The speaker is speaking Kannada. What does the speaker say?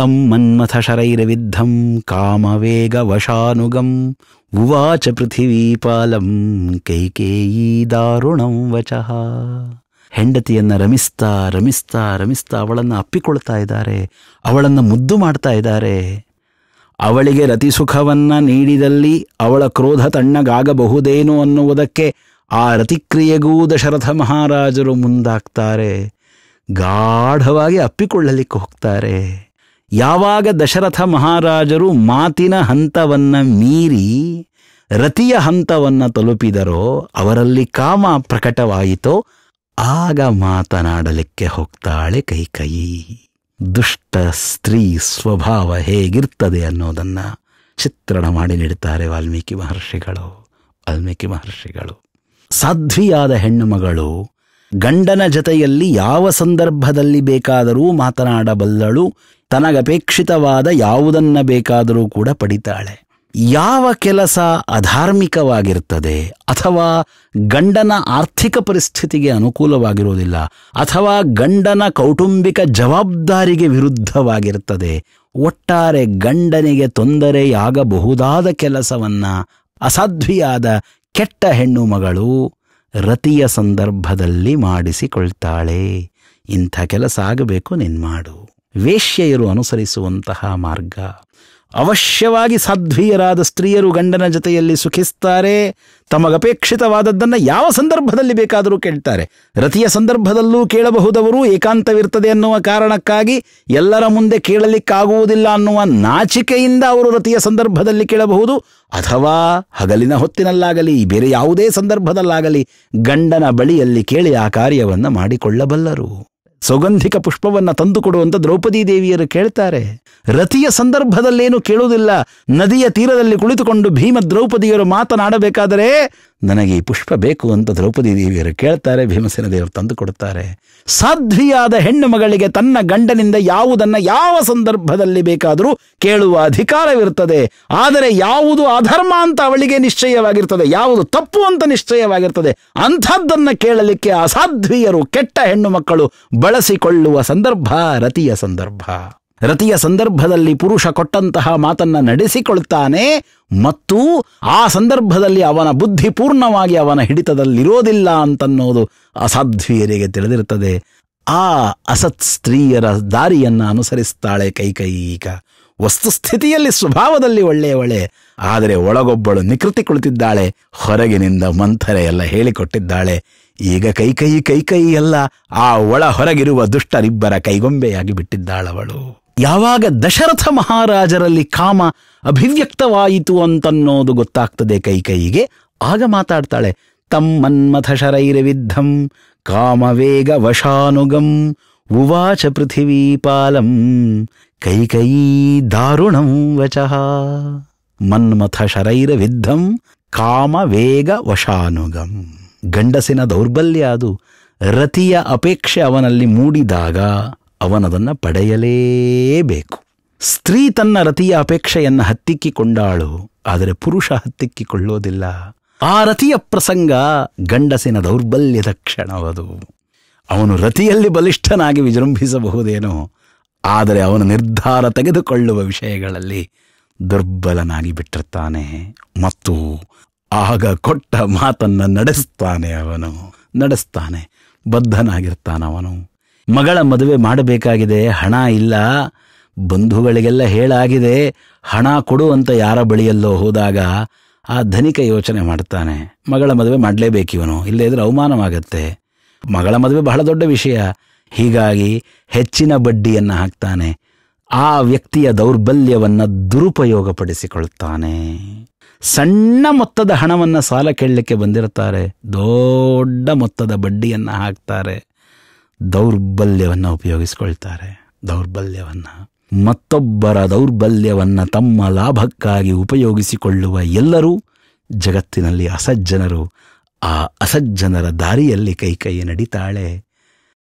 ತಂ ಕಾಮವೇಗ ಕಾಮವೇಗವಶಾನುಗಂ ಉವಾಚ ಪೃಥಿವೀಪಾಲಂ ಕೈಕೇಯೀ ದಾರುಣಂ ವಚಃ ಹೆಂಡತಿಯನ್ನು ರಮಿಸ್ತಾ ರಮಿಸ್ತಾ ರಮಿಸ್ತಾ ಅವಳನ್ನು ಅಪ್ಪಿಕೊಳ್ತಾ ಇದ್ದಾರೆ ಅವಳನ್ನು ಮುದ್ದು ಮಾಡ್ತಾ ಇದ್ದಾರೆ ಅವಳಿಗೆ ರತಿಸುಖವನ್ನು ನೀಡಿದಲ್ಲಿ ಅವಳ ಕ್ರೋಧ ತಣ್ಣಗಾಗಬಹುದೇನು ಅನ್ನುವುದಕ್ಕೆ ಆ ರತಿಕ್ರಿಯೆಗೂ ದಶರಥ ಮಹಾರಾಜರು ಮುಂದಾಗ್ತಾರೆ ಗಾಢವಾಗಿ ಅಪ್ಪಿಕೊಳ್ಳಲಿಕ್ಕೆ ಹೋಗ್ತಾರೆ ಯಾವಾಗ ದಶರಥ ಮಹಾರಾಜರು ಮಾತಿನ ಹಂತವನ್ನ ಮೀರಿ ರತಿಯ ಹಂತವನ್ನ ತಲುಪಿದರೋ ಅವರಲ್ಲಿ ಕಾಮ ಪ್ರಕಟವಾಯಿತೋ ಆಗ ಮಾತನಾಡಲಿಕ್ಕೆ ಹೋಗ್ತಾಳೆ ಕೈಕೈ ದುಷ್ಟ ಸ್ತ್ರೀ ಸ್ವಭಾವ ಹೇಗಿರ್ತದೆ ಅನ್ನೋದನ್ನ ಚಿತ್ರಣ ಮಾಡಿ ನೀಡುತ್ತಾರೆ ವಾಲ್ಮೀಕಿ ಮಹರ್ಷಿಗಳು ವಾಲ್ಮೀಕಿ ಮಹರ್ಷಿಗಳು ಸಾಧ್ವಿಯಾದ ಹೆಣ್ಣು ಮಗಳು ಗಂಡನ ಜತೆಯಲ್ಲಿ ಯಾವ ಸಂದರ್ಭದಲ್ಲಿ ಬೇಕಾದರೂ ಮಾತನಾಡಬಲ್ಲಳು ತನಗಪೇಕ್ಷಿತವಾದ ಯಾವುದನ್ನ ಬೇಕಾದರೂ ಕೂಡ ಪಡಿತಾಳೆ ಯಾವ ಕೆಲಸ ಅಧಾರ್ಮಿಕವಾಗಿರ್ತದೆ ಅಥವಾ ಗಂಡನ ಆರ್ಥಿಕ ಪರಿಸ್ಥಿತಿಗೆ ಅನುಕೂಲವಾಗಿರುವುದಿಲ್ಲ ಅಥವಾ ಗಂಡನ ಕೌಟುಂಬಿಕ ಜವಾಬ್ದಾರಿಗೆ ವಿರುದ್ಧವಾಗಿರ್ತದೆ ಒಟ್ಟಾರೆ ಗಂಡನಿಗೆ ತೊಂದರೆಯಾಗಬಹುದಾದ ಕೆಲಸವನ್ನು ಅಸಾಧ್ವಿಯಾದ ಕೆಟ್ಟ ಹೆಣ್ಣು ಮಗಳು ರತಿಯ ಸಂದರ್ಭದಲ್ಲಿ ಮಾಡಿಸಿಕೊಳ್ತಾಳೆ ಇಂಥ ಕೆಲಸ ಆಗಬೇಕು ನಿನ್ಮಾಡು, ವೇಶ್ಯೆಯರು ಅನುಸರಿಸುವಂತಹ ಮಾರ್ಗ ಅವಶ್ಯವಾಗಿ ಸಾಧ್ವೀಯರಾದ ಸ್ತ್ರೀಯರು ಗಂಡನ ಜೊತೆಯಲ್ಲಿ ಸುಖಿಸ್ತಾರೆ ತಮಗಪೇಕ್ಷಿತವಾದದ್ದನ್ನು ಯಾವ ಸಂದರ್ಭದಲ್ಲಿ ಬೇಕಾದರೂ ಕೇಳ್ತಾರೆ ರತಿಯ ಸಂದರ್ಭದಲ್ಲೂ ಕೇಳಬಹುದವರು ಏಕಾಂತವಿರ್ತದೆ ಅನ್ನುವ ಕಾರಣಕ್ಕಾಗಿ ಎಲ್ಲರ ಮುಂದೆ ಕೇಳಲಿಕ್ಕಾಗುವುದಿಲ್ಲ ಅನ್ನುವ ನಾಚಿಕೆಯಿಂದ ಅವರು ರತಿಯ ಸಂದರ್ಭದಲ್ಲಿ ಕೇಳಬಹುದು ಅಥವಾ ಹಗಲಿನ ಹೊತ್ತಿನಲ್ಲಾಗಲಿ ಬೇರೆ ಯಾವುದೇ ಸಂದರ್ಭದಲ್ಲಾಗಲಿ ಗಂಡನ ಬಳಿಯಲ್ಲಿ ಕೇಳಿ ಆ ಕಾರ್ಯವನ್ನು ಮಾಡಿಕೊಳ್ಳಬಲ್ಲರು ಸೌಗಂಧಿಕ ಪುಷ್ಪವನ್ನು ತಂದುಕೊಡುವಂತ ದ್ರೌಪದಿ ದೇವಿಯರು ಕೇಳ್ತಾರೆ ರತಿಯ ಸಂದರ್ಭದಲ್ಲೇನು ಕೇಳುವುದಿಲ್ಲ ನದಿಯ ತೀರದಲ್ಲಿ ಕುಳಿತುಕೊಂಡು ಭೀಮ ದ್ರೌಪದಿಯರು ಮಾತನಾಡಬೇಕಾದರೆ ನನಗೆ ಈ ಪುಷ್ಪ ಬೇಕು ಅಂತ ದ್ರೌಪದಿ ದೇವಿಯರು ಕೇಳ್ತಾರೆ ಭೀಮಸೇನ ದೇವರು ತಂದು ಕೊಡುತ್ತಾರೆ ಸಾಧ್ವಿಯಾದ ಹೆಣ್ಣು ಮಗಳಿಗೆ ತನ್ನ ಗಂಡನಿಂದ ಯಾವುದನ್ನು ಯಾವ ಸಂದರ್ಭದಲ್ಲಿ ಬೇಕಾದರೂ ಕೇಳುವ ಅಧಿಕಾರವಿರುತ್ತದೆ ಆದರೆ ಯಾವುದು ಅಧರ್ಮ ಅಂತ ಅವಳಿಗೆ ನಿಶ್ಚಯವಾಗಿರ್ತದೆ ಯಾವುದು ತಪ್ಪು ಅಂತ ನಿಶ್ಚಯವಾಗಿರ್ತದೆ ಅಂಥದ್ದನ್ನು ಕೇಳಲಿಕ್ಕೆ ಅಸಾಧ್ವಿಯರು ಕೆಟ್ಟ ಹೆಣ್ಣು ಮಕ್ಕಳು ಬಳಸಿಕೊಳ್ಳುವ ಸಂದರ್ಭ ರತಿಯ ಸಂದರ್ಭ ರತಿಯ ಸಂದರ್ಭದಲ್ಲಿ ಪುರುಷ ಕೊಟ್ಟಂತಹ ಮಾತನ್ನ ನಡೆಸಿಕೊಳ್ತಾನೆ ಮತ್ತು ಆ ಸಂದರ್ಭದಲ್ಲಿ ಅವನ ಬುದ್ಧಿ ಪೂರ್ಣವಾಗಿ ಅವನ ಹಿಡಿತದಲ್ಲಿರೋದಿಲ್ಲ ಅಂತನ್ನೋದು ಅಸಾಧ್ವಿಯರಿಗೆ ತಿಳಿದಿರುತ್ತದೆ ಆ ಅಸತ್ ಸ್ತ್ರೀಯರ ದಾರಿಯನ್ನು ಅನುಸರಿಸ್ತಾಳೆ ಕೈಕೈಕ ವಸ್ತುಸ್ಥಿತಿಯಲ್ಲಿ ಸ್ವಭಾವದಲ್ಲಿ ಒಳ್ಳೆಯವಳೆ ಆದರೆ ಒಳಗೊಬ್ಬಳು ನಿಕೃತಿ ಕುಳಿತಿದ್ದಾಳೆ ಹೊರಗಿನಿಂದ ಮಂಥರ ಎಲ್ಲ ಹೇಳಿಕೊಟ್ಟಿದ್ದಾಳೆ ಈಗ ಕೈಕೈ ಕೈಕೈ ಎಲ್ಲ ಆ ಒಳ ಹೊರಗಿರುವ ದುಷ್ಟರಿಬ್ಬರ ಕೈಗೊಂಬೆಯಾಗಿ ಬಿಟ್ಟಿದ್ದಾಳವಳು ಯಾವಾಗ ದಶರಥ ಮಹಾರಾಜರಲ್ಲಿ ಕಾಮ ಅಭಿವ್ಯಕ್ತವಾಯಿತು ಅಂತನ್ನೋದು ಗೊತ್ತಾಗ್ತದೆ ಕೈಕೈಗೆ ಆಗ ಮಾತಾಡ್ತಾಳೆ ತಮ್ಮನ್ಮಥ ಶರೈರವಿದ್ಧಂ ಕಾಮವೇಗ ವಶಾನುಗಂ ಉವಾಚ ಪೃಥಿವೀಪಾಲಂ ಕೈಕೈ ದಾರುಣಂ ವಚಃ ಮನ್ಮಥ ಶರೈರವಿದ್ಧಂ ಕಾಮವೇಗ ವಶಾನುಗಂ ಗಂಡಸಿನ ದೌರ್ಬಲ್ಯ ಅದು ರತಿಯ ಅಪೇಕ್ಷೆ ಅವನಲ್ಲಿ ಮೂಡಿದಾಗ ಅವನದನ್ನು ಪಡೆಯಲೇಬೇಕು ಸ್ತ್ರೀ ತನ್ನ ರತಿಯ ಅಪೇಕ್ಷೆಯನ್ನು ಹತ್ತಿಕ್ಕಿಕೊಂಡಾಳು ಆದರೆ ಪುರುಷ ಹತ್ತಿಕ್ಕಿಕೊಳ್ಳೋದಿಲ್ಲ ಆ ರತಿಯ ಪ್ರಸಂಗ ಗಂಡಸಿನ ದೌರ್ಬಲ್ಯದ ಕ್ಷಣವದು ಅವನು ರತಿಯಲ್ಲಿ ಬಲಿಷ್ಠನಾಗಿ ವಿಜೃಂಭಿಸಬಹುದೇನೋ ಆದರೆ ಅವನು ನಿರ್ಧಾರ ತೆಗೆದುಕೊಳ್ಳುವ ವಿಷಯಗಳಲ್ಲಿ ದುರ್ಬಲನಾಗಿ ಬಿಟ್ಟಿರ್ತಾನೆ ಮತ್ತು ಆಗ ಕೊಟ್ಟ ಮಾತನ್ನು ನಡೆಸ್ತಾನೆ ಅವನು ನಡೆಸ್ತಾನೆ ಬದ್ಧನಾಗಿರ್ತಾನವನು ಮಗಳ ಮದುವೆ ಮಾಡಬೇಕಾಗಿದೆ ಹಣ ಇಲ್ಲ ಬಂಧುಗಳಿಗೆಲ್ಲ ಹೇಳಾಗಿದೆ ಹಣ ಕೊಡು ಯಾರ ಬಳಿಯಲ್ಲೋ ಹೋದಾಗ ಆ ಧನಿಕ ಯೋಚನೆ ಮಾಡ್ತಾನೆ ಮಗಳ ಮದುವೆ ಮಾಡಲೇಬೇಕಿವನು ಇಲ್ಲೇ ಇದ್ರೆ ಅವಮಾನವಾಗತ್ತೆ ಮಗಳ ಮದುವೆ ಬಹಳ ದೊಡ್ಡ ವಿಷಯ ಹೀಗಾಗಿ ಹೆಚ್ಚಿನ ಬಡ್ಡಿಯನ್ನು ಹಾಕ್ತಾನೆ ಆ ವ್ಯಕ್ತಿಯ ದೌರ್ಬಲ್ಯವನ್ನು ದುರುಪಯೋಗಪಡಿಸಿಕೊಳ್ತಾನೆ ಸಣ್ಣ ಮೊತ್ತದ ಹಣವನ್ನು ಸಾಲ ಕೇಳಲಿಕ್ಕೆ ಬಂದಿರ್ತಾರೆ ದೊಡ್ಡ ಮೊತ್ತದ ಬಡ್ಡಿಯನ್ನು ಹಾಕ್ತಾರೆ ದೌರ್ಬಲ್ಯವನ್ನು ಉಪಯೋಗಿಸಿಕೊಳ್ತಾರೆ ದೌರ್ಬಲ್ಯವನ್ನು ಮತ್ತೊಬ್ಬರ ದೌರ್ಬಲ್ಯವನ್ನು ತಮ್ಮ ಲಾಭಕ್ಕಾಗಿ ಉಪಯೋಗಿಸಿಕೊಳ್ಳುವ ಎಲ್ಲರೂ ಜಗತ್ತಿನಲ್ಲಿ ಅಸಜ್ಜನರು ಆ ಅಸಜ್ಜನರ ದಾರಿಯಲ್ಲಿ ಕೈಕೈ ಕೈ ನಡೀತಾಳೆ